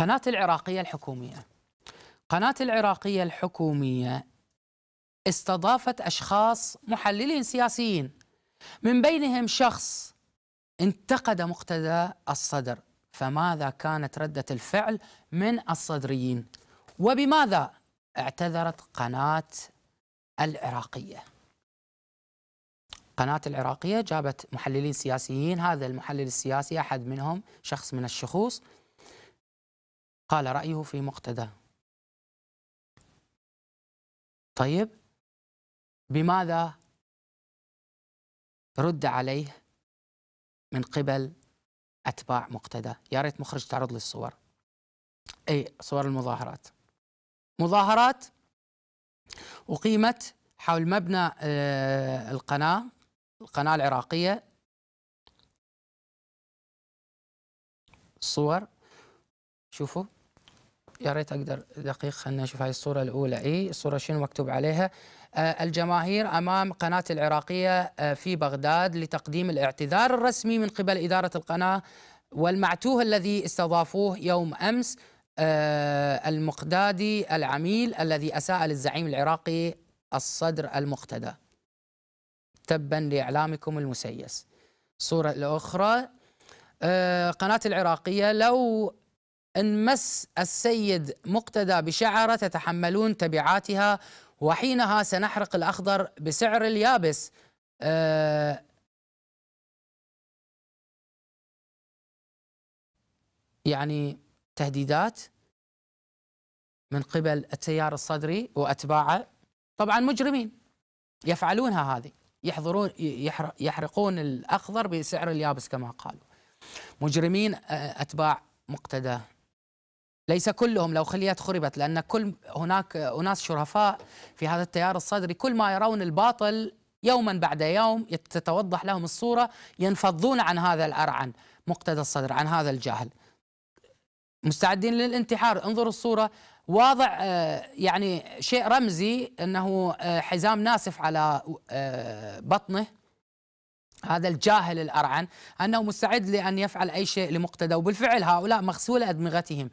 قناة العراقية الحكومية قناة العراقية الحكومية استضافت أشخاص محللين سياسيين من بينهم شخص انتقد مقتدى الصدر فماذا كانت ردة الفعل من الصدريين وبماذا اعتذرت قناة العراقية قناة العراقية جابت محللين سياسيين هذا المحلل السياسي أحد منهم شخص من الشخوص قال رأيه في مقتدى طيب بماذا رد عليه من قبل أتباع مقتدى يا ريت مخرج تعرض لي الصور أي صور المظاهرات مظاهرات أقيمت حول مبنى آه، القناة القناة العراقية صور شوفوا يا ريت اقدر دقيق خلينا نشوف هاي الصوره الاولى اي الصوره شنو مكتوب عليها آه، الجماهير امام قناه العراقيه آه، في بغداد لتقديم الاعتذار الرسمي من قبل اداره القناه والمعتوه الذي استضافوه يوم امس آه، المقدادي العميل الذي اساء للزعيم العراقي الصدر المقتدى تبا لاعلامكم المسيس الصوره الاخرى قناة العراقية لو إن مس السيد مقتدى بشعره تتحملون تبعاتها وحينها سنحرق الأخضر بسعر اليابس آه، يعني تهديدات من قبل التيار الصدري وأتباعه طبعا مجرمين يفعلونها هذه يحضرون يحرقون الأخضر بسعر اليابس كما قالوا مجرمين آه، أتباع مقتدى ليس كلهم لو خليات خربت لأن كل هناك أناس شرفاء في هذا التيار الصدري كل ما يرون الباطل يوما بعد يوم تتوضح لهم الصورة ينفضون عن هذا الأرعن مقتدى الصدر عن هذا الجهل مستعدين للانتحار انظروا الصورة واضع آه، يعني شيء رمزي أنه آه، حزام ناسف على آه، بطنه هذا الجاهل الأرعن أنه مستعد لأن يفعل أي شيء لمقتدى وبالفعل هؤلاء مغسولة أدمغتهم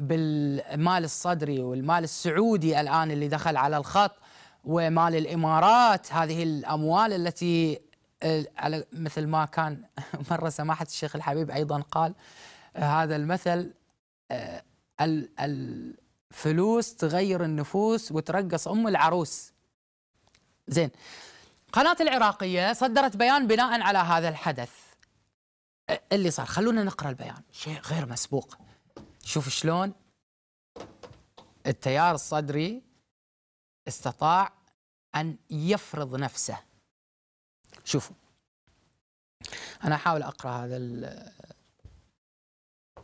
بالمال الصدري والمال السعودي الآن اللي دخل على الخط ومال الإمارات هذه الأموال التي آه، على مثل ما كان مرة سماحة الشيخ الحبيب أيضا قال آه، هذا المثل آه، الفلوس تغير النفوس وترقص أم العروس زين قناة العراقية صدرت بيان بناء على هذا الحدث اللي صار خلونا نقرأ البيان شيء غير مسبوق شوف شلون التيار الصدري استطاع أن يفرض نفسه شوفوا أنا أحاول أقرأ هذا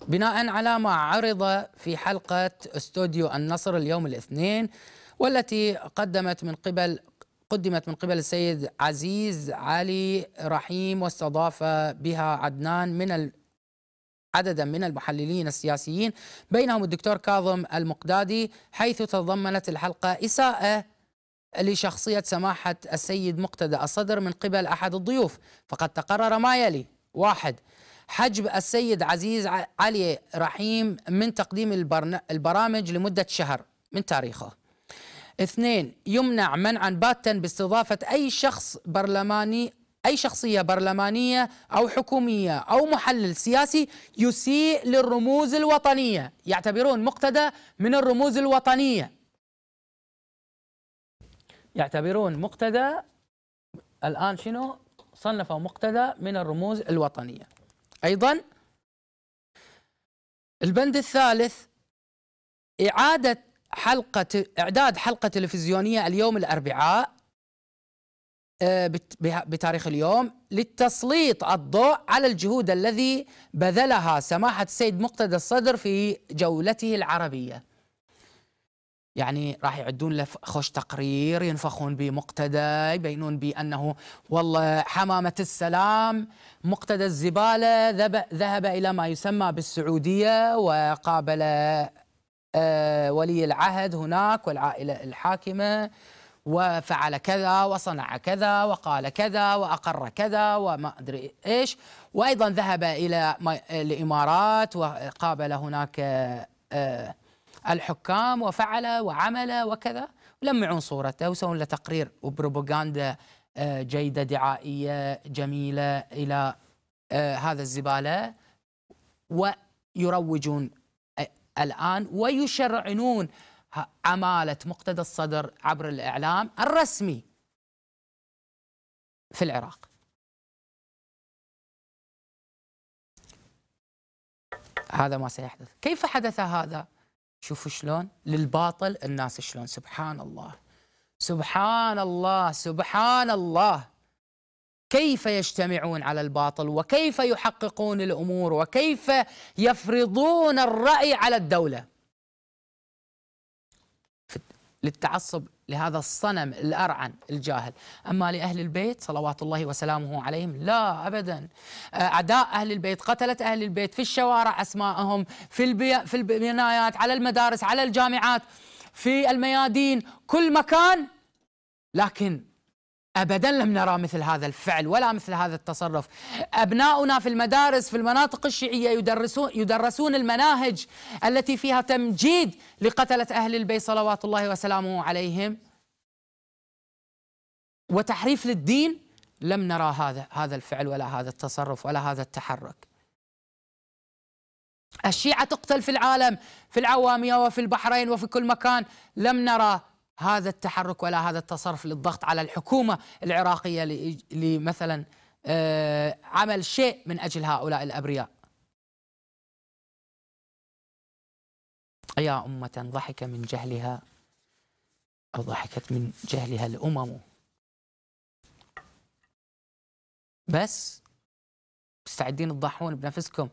بناء على ما عرض في حلقة استوديو النصر اليوم الاثنين والتي قدمت من قبل قدمت من قبل السيد عزيز علي رحيم واستضاف بها عدنان من عددا من المحللين السياسيين بينهم الدكتور كاظم المقدادي حيث تضمنت الحلقة إساءة لشخصية سماحة السيد مقتدى الصدر من قبل أحد الضيوف فقد تقرر ما يلي واحد حجب السيد عزيز علي رحيم من تقديم البرامج لمدة شهر من تاريخه اثنين يمنع منعا باتا باستضافة أي شخص برلماني أي شخصية برلمانية أو حكومية أو محلل سياسي يسيء للرموز الوطنية يعتبرون مقتدى من الرموز الوطنية يعتبرون مقتدى الآن شنو صنفوا مقتدى من الرموز الوطنية أيضا البند الثالث إعادة حلقة إعداد حلقة تلفزيونية اليوم الأربعاء آه، بتاريخ اليوم للتسليط الضوء على الجهود الذي بذلها سماحة السيد مقتدى الصدر في جولته العربية يعني راح يعدون له خوش تقرير ينفخون بمقتدى يبينون بأنه والله حمامة السلام مقتدى الزبالة ذهب إلى ما يسمى بالسعودية وقابل آه، ولي العهد هناك والعائلة الحاكمة وفعل كذا وصنع كذا وقال كذا وأقر كذا وما أدري إيش وأيضا ذهب إلى الإمارات وقابل هناك آه، الحكام وفعل وعمل وكذا لمعون صورته وسووا له تقرير وبروباغندا آه، جيدة دعائية جميلة إلى هذا الزبالة ويروجون الآن ويشرعنون عمالة مقتدى الصدر عبر الإعلام الرسمي في العراق هذا ما سيحدث كيف حدث هذا شوفوا شلون للباطل الناس شلون سبحان الله سبحان الله سبحان الله كيف يجتمعون على الباطل وكيف يحققون الامور وكيف يفرضون الراي على الدوله للتعصب لهذا الصنم الأرعن الجاهل أما لأهل البيت صلوات الله وسلامه عليهم لا أبدا آه، أعداء أهل البيت قتلت أهل البيت في الشوارع أسماءهم في, في البنايات على المدارس على الجامعات في الميادين كل مكان لكن ابدا لم نرى مثل هذا الفعل ولا مثل هذا التصرف ابناؤنا في المدارس في المناطق الشيعيه يدرسون يدرسون المناهج التي فيها تمجيد لقتله اهل البيت صلوات الله وسلامه عليهم وتحريف للدين لم نرى هذا هذا الفعل ولا هذا التصرف ولا هذا التحرك الشيعه تقتل في العالم في العواميه وفي البحرين وفي كل مكان لم نرى هذا التحرك ولا هذا التصرف للضغط على الحكومة العراقية لمثلا آه، عمل شيء من أجل هؤلاء الأبرياء يا أمة ضحك من جهلها أو ضحكت من جهلها الأمم بس مستعدين تضحون بنفسكم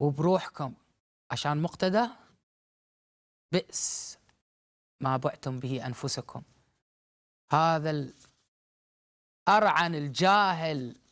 وبروحكم عشان مقتدى بئس ما بعتم به أنفسكم هذا أرعن الجاهل